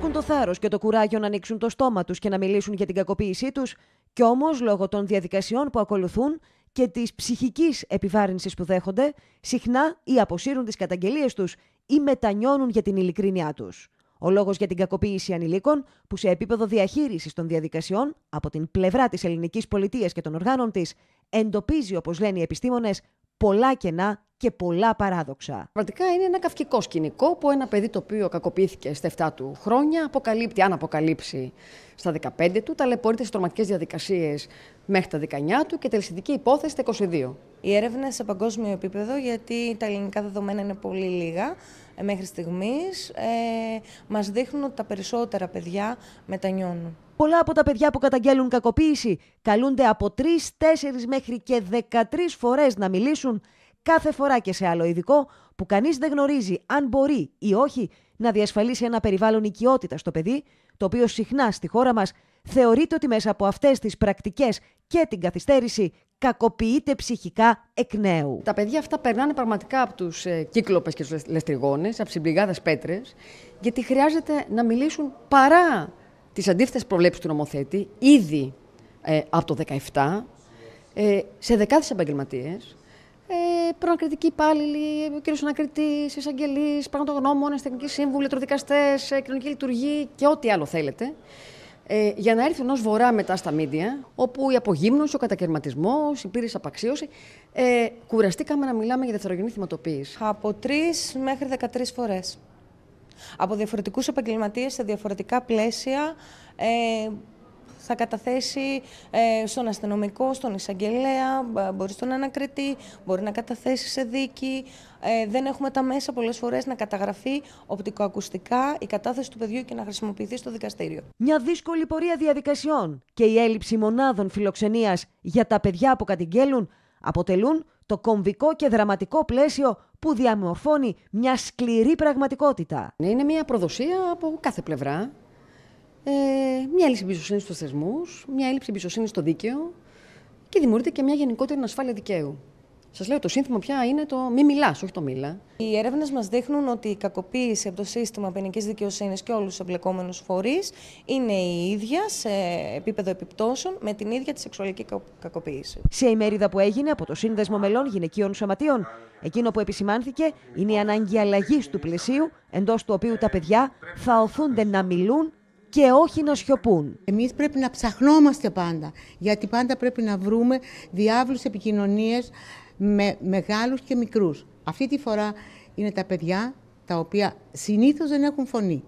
βρίσκουν το θάρρος και το κουράγιο να ανοίξουν το στόμα τους και να μιλήσουν για την κακοποίησή τους, κι όμως λόγω των διαδικασιών που ακολουθούν και της ψυχικής επιβάρυνσης που δέχονται, συχνά ή αποσύρουν τις καταγγελίες τους ή μετανιώνουν για την ειλικρίνειά τους. Ο λόγος για την κακοποίηση ανηλίκων, που σε επίπεδο διαχείρισης των διαδικασιών από την πλευρά της ελληνικής πολιτείας και των οργάνων της, εντοπίζει, όπως λένε οι επιστήμονες, πολλά κενά και πολλά παράδοξα. Πραγματικά είναι ένα καυκικό σκηνικό που ένα παιδί το οποίο κακοποιήθηκε στα 7 του χρόνια αποκαλύπτει, αν αποκαλύψει στα 15 του, ταλαιπωρείται σε τροματικέ διαδικασίες μέχρι τα 19 του και τελεσιδική υπόθεση στα 22. Η έρευνα σε παγκόσμιο επίπεδο, γιατί τα ελληνικά δεδομένα είναι πολύ λίγα ε, μέχρι στιγμής. ε, μας δείχνουν ότι τα περισσότερα παιδιά μετανιώνουν. Πολλά από τα παιδιά που καταγγέλουν κακοποίηση καλούνται από 3, 4 μέχρι και 13 φορές να μιλήσουν κάθε φορά και σε άλλο ειδικό που κανείς δεν γνωρίζει αν μπορεί ή όχι να διασφαλίσει ένα περιβάλλον οικειότητα στο παιδί, το οποίο συχνά στη χώρα μας θεωρείται ότι μέσα από αυτές τις πρακτικές και την καθυστέρηση κακοποιείται ψυχικά εκ νέου. Τα παιδιά αυτά περνάνε πραγματικά από τους ε, κύκλοπες και τους λεστριγόνες, από τις συμπληγάδες πέτρες, γιατί χρειάζεται να μιλήσουν παρά τις αντίθετες προβλέψεις του νομοθέτη ήδη ε, από το 17 ε, σε δεκάδες επαγγελματίες. Προανακριτικοί υπάλληλοι, κύριος ανακριτής, εισαγγελεί, πραγματογνώμονες, τεχνικοί σύμβουλοι, τροδικαστέ, ε, κοινωνική λειτουργή και ό,τι άλλο θέλετε. Ε, για να έρθει ενό βορρά μετά στα μίντια, όπου η απογύμνωση, ο κατακαιρματισμός, η πλήρης απαξίωση. Ε, κουραστήκαμε να μιλάμε για δευτερογενή θυματοποίηση. Από τρεις μέχρι 13 φορές. Από διαφορετικούς επαγγελματίες σε διαφορετικά πλαίσια. Ε, θα καταθέσει ε, στον αστυνομικό, στον εισαγγελέα, μπορεί στον ανακριτή, μπορεί να καταθέσει σε δίκη. Ε, δεν έχουμε τα μέσα πολλές φορές να καταγραφεί οπτικοακουστικά η κατάθεση του παιδιού και να χρησιμοποιηθεί στο δικαστήριο. Μια δύσκολη πορεία διαδικασιών και η έλλειψη μονάδων φιλοξενίας για τα παιδιά που κατηγγέλουν αποτελούν το κομβικό και δραματικό πλαίσιο που διαμορφώνει μια σκληρή πραγματικότητα. Είναι μια προδοσία από κάθε πλευρά ε, μια έλλειψη εμπιστοσύνης στους θεσμούς, μια έλλειψη εμπιστοσύνης στο δίκαιο και δημιουργείται και μια γενικότερη ασφάλεια δικαίου. Σας λέω, το σύνθημα πια είναι το μη μιλάς, όχι το μίλα. Οι έρευνες μας δείχνουν ότι η κακοποίηση από το σύστημα ποινικής δικαιοσύνης και όλους τους εμπλεκόμενους φορείς είναι η ίδια σε επίπεδο επιπτώσεων με την ίδια τη σεξουαλική κακοποίηση. Σε ημερίδα που έγινε από το Σύνδεσμο Μελών Γυναικείων Σωματείων, εκείνο που επισημάνθηκε είναι η ανάγκη αλλαγής του πλαισίου εντός του οποίου τα παιδιά θα οθούνται να μιλούν και όχι να σιωπούν. Εμείς πρέπει να ψαχνόμαστε πάντα, γιατί πάντα πρέπει να βρούμε διάβλους επικοινωνίες με μεγάλους και μικρούς. Αυτή τη φορά είναι τα παιδιά τα οποία συνήθως δεν έχουν φωνή.